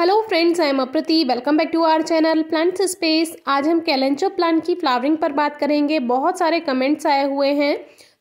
hello friends I am Aprati welcome back to our channel plants space आज हम कैलेंचो plant की flowering पर बात करेंगे बहुत सारे कमेंट्स आए हुए हैं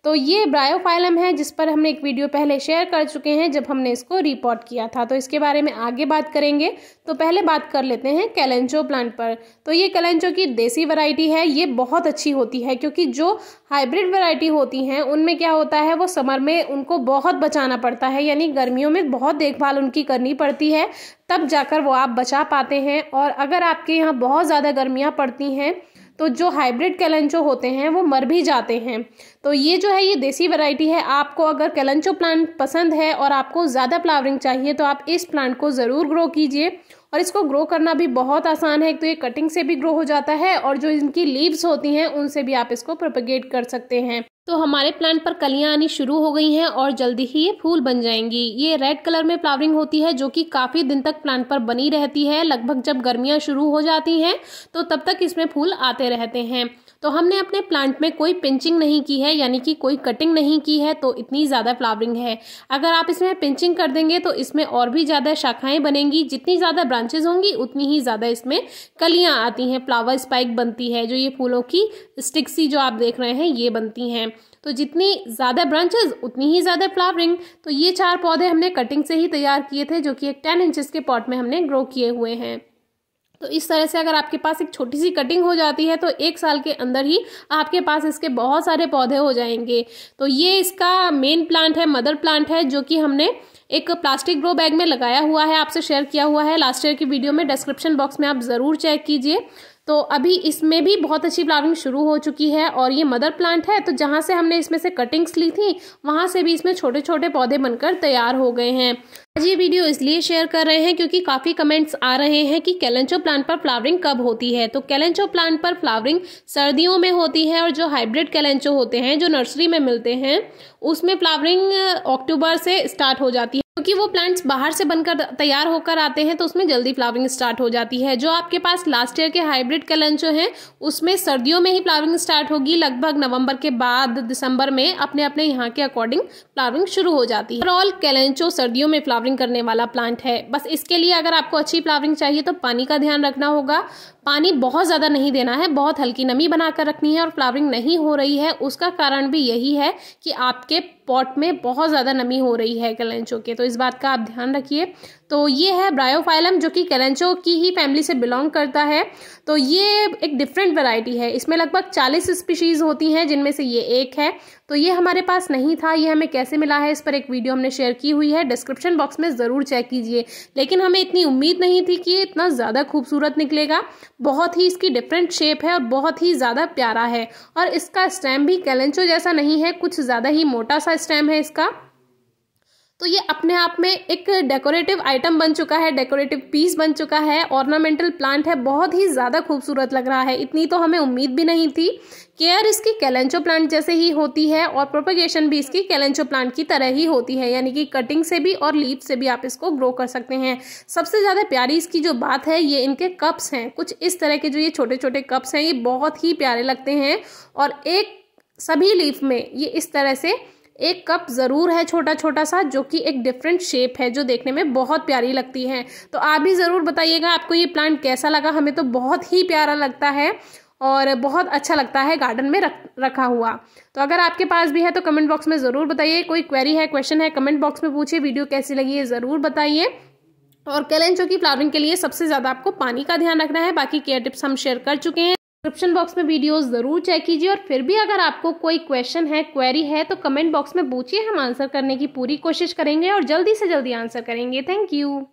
तो ये ब्रायोफाइलम है जिस पर हमने एक वीडियो पहले शेयर कर चुके हैं जब हमने इसको रिपोर्ट किया था तो इसके बारे में आगे बात करेंगे तो पहले बात कर लेते हैं कैलेंचो प्लांट पर तो ये कैलेंचो की देसी वैरायटी है ये बहुत अच्छी होती है क्योंकि जो हाइब्रिड वैरायटी होती हैं उनमें क्या होता है वो समर में उनको बहुत बचाना पड़ता है यानी गर्मियों में बहुत देखभाल उनकी करनी पड़ती है तब जाकर वो आप बचा पाते हैं और अगर आपके यहाँ बहुत ज़्यादा गर्मियाँ पड़ती हैं तो जो हाइब्रिड कैलेंचो होते हैं वो मर भी जाते हैं तो ये जो है ये देसी वैरायटी है आपको अगर कैलेंचो प्लांट पसंद है और आपको ज़्यादा फ्लावरिंग चाहिए तो आप इस प्लांट को ज़रूर ग्रो कीजिए और इसको ग्रो करना भी बहुत आसान है तो ये कटिंग से भी ग्रो हो जाता है और जो इनकी लीव्स होती हैं उनसे भी आप इसको प्रोपगेट कर सकते हैं तो हमारे प्लांट पर कलियां आनी शुरू हो गई हैं और जल्दी ही ये फूल बन जाएंगी ये रेड कलर में फ्लावरिंग होती है जो कि काफ़ी दिन तक प्लांट पर बनी रहती है लगभग जब गर्मियां शुरू हो जाती हैं तो तब तक इसमें फूल आते रहते हैं तो हमने अपने प्लांट में कोई पिंचिंग नहीं की है यानी कि कोई कटिंग नहीं की है तो इतनी ज़्यादा फ्लावरिंग है अगर आप इसमें पिंचिंग कर देंगे तो इसमें और भी ज़्यादा शाखाएं बनेंगी जितनी ज़्यादा ब्रांच ब्रांचेज होंगी उतनी ही ज़्यादा इसमें कलियां आती हैं फ्लावर स्पाइक बनती है जो ये फूलों की स्टिक्सी जो आप देख रहे हैं ये बनती हैं तो जितनी ज़्यादा ब्रांचेज उतनी ही ज़्यादा फ्लावरिंग तो ये चार पौधे हमने कटिंग से ही तैयार किए थे जो कि एक टेन इंचज़ के पॉट में हमने ग्रो किए हुए हैं तो इस तरह से अगर आपके पास एक छोटी सी कटिंग हो जाती है तो एक साल के अंदर ही आपके पास इसके बहुत सारे पौधे हो जाएंगे तो ये इसका मेन प्लांट है मदर प्लांट है जो कि हमने एक प्लास्टिक ग्रो बैग में लगाया हुआ है आपसे शेयर किया हुआ है लास्ट ईयर की वीडियो में डिस्क्रिप्शन बॉक्स में आप ज़रूर चेक कीजिए तो अभी इसमें भी बहुत अच्छी फ्लावरिंग शुरू हो चुकी है और ये मदर प्लांट है तो जहाँ से हमने इसमें से कटिंग्स ली थी वहाँ से भी इसमें छोटे छोटे पौधे बनकर तैयार हो गए हैं आज ये वीडियो इसलिए शेयर कर रहे हैं क्योंकि काफ़ी कमेंट्स आ रहे हैं कि कैलेंचो प्लांट पर फ्लावरिंग कब होती है तो कैलेंचो प्लांट पर फ्लावरिंग सर्दियों में होती है और जो हाइब्रिड कैलेंचो होते हैं जो नर्सरी में मिलते हैं उसमें फ्लावरिंग अक्टूबर से स्टार्ट हो जाती है क्योंकि वो प्लांट्स बाहर से बनकर तैयार होकर आते हैं तो उसमें जल्दी फ्लावरिंग स्टार्ट हो जाती है जो आपके पास लास्ट ईयर के हाइब्रिड कलंचो हैं उसमें सर्दियों में ही फ्लावरिंग स्टार्ट होगी लगभग नवंबर के बाद दिसंबर में अपने अपने यहाँ के अकॉर्डिंग फ्लावरिंग शुरू हो जाती है ऑल कैलेंचो सर्दियों में फ्लावरिंग करने वाला प्लांट है बस इसके लिए अगर आपको अच्छी फ्लावरिंग चाहिए तो पानी का ध्यान रखना होगा पानी बहुत ज़्यादा नहीं देना है बहुत हल्की नमी बनाकर रखनी है और फ्लावरिंग नहीं हो रही है उसका कारण भी यही है कि आपके पॉट में बहुत ज़्यादा नमी हो रही है कैलेंचो के तो इस बात का आप ध्यान रखिए तो ये है ब्रायोफाइलम जो कि कैलेंचो की ही फैमिली से बिलोंग करता है तो ये एक डिफरेंट वैरायटी है इसमें लगभग 40 स्पीशीज़ होती हैं जिनमें से ये एक है तो ये हमारे पास नहीं था ये हमें कैसे मिला है इस पर एक वीडियो हमने शेयर की हुई है डिस्क्रिप्शन बॉक्स में ज़रूर चेक कीजिए लेकिन हमें इतनी उम्मीद नहीं थी कि इतना ज़्यादा खूबसूरत निकलेगा बहुत ही इसकी डिफरेंट शेप है और बहुत ही ज़्यादा प्यारा है और इसका स्टैम्प भी कैलेंचो जैसा नहीं है कुछ ज़्यादा ही मोटा सा स्टैम है इसका तो ये अपने आप में एक डेकोरेटिव आइटम बन चुका है डेकोरेटिव पीस बन चुका है ऑर्नामेंटल प्लांट है बहुत ही ज़्यादा खूबसूरत लग रहा है इतनी तो हमें उम्मीद भी नहीं थी केयर इसकी कैलेंचो प्लांट जैसे ही होती है और प्रोपोगेशन भी इसकी कैलेंचो प्लांट की तरह ही होती है यानी कि कटिंग से भी और लीप से भी आप इसको ग्रो कर सकते हैं सबसे ज़्यादा प्यारी इसकी जो बात है ये इनके कप्स हैं कुछ इस तरह के जो ये छोटे छोटे कप्स हैं ये बहुत ही प्यारे लगते हैं और एक सभी लीफ में ये इस तरह से एक कप ज़रूर है छोटा छोटा सा जो कि एक डिफरेंट शेप है जो देखने में बहुत प्यारी लगती है तो आप भी ज़रूर बताइएगा आपको ये प्लांट कैसा लगा हमें तो बहुत ही प्यारा लगता है और बहुत अच्छा लगता है गार्डन में रख रखा हुआ तो अगर आपके पास भी है तो कमेंट बॉक्स में ज़रूर बताइए कोई क्वेरी है क्वेश्चन है कमेंट बॉक्स में पूछिए वीडियो कैसी लगी है ज़रूर बताइए और कैलेंचो की फ्लावरिंग के लिए सबसे ज़्यादा आपको पानी का ध्यान रखना है बाकी केयर टिप्स हम शेयर कर चुके हैं डिस्क्रिप्शन बॉक्स में वीडियोस ज़रूर चेक कीजिए और फिर भी अगर आपको कोई क्वेश्चन है क्वेरी है तो कमेंट बॉक्स में पूछिए हम आंसर करने की पूरी कोशिश करेंगे और जल्दी से जल्दी आंसर करेंगे थैंक यू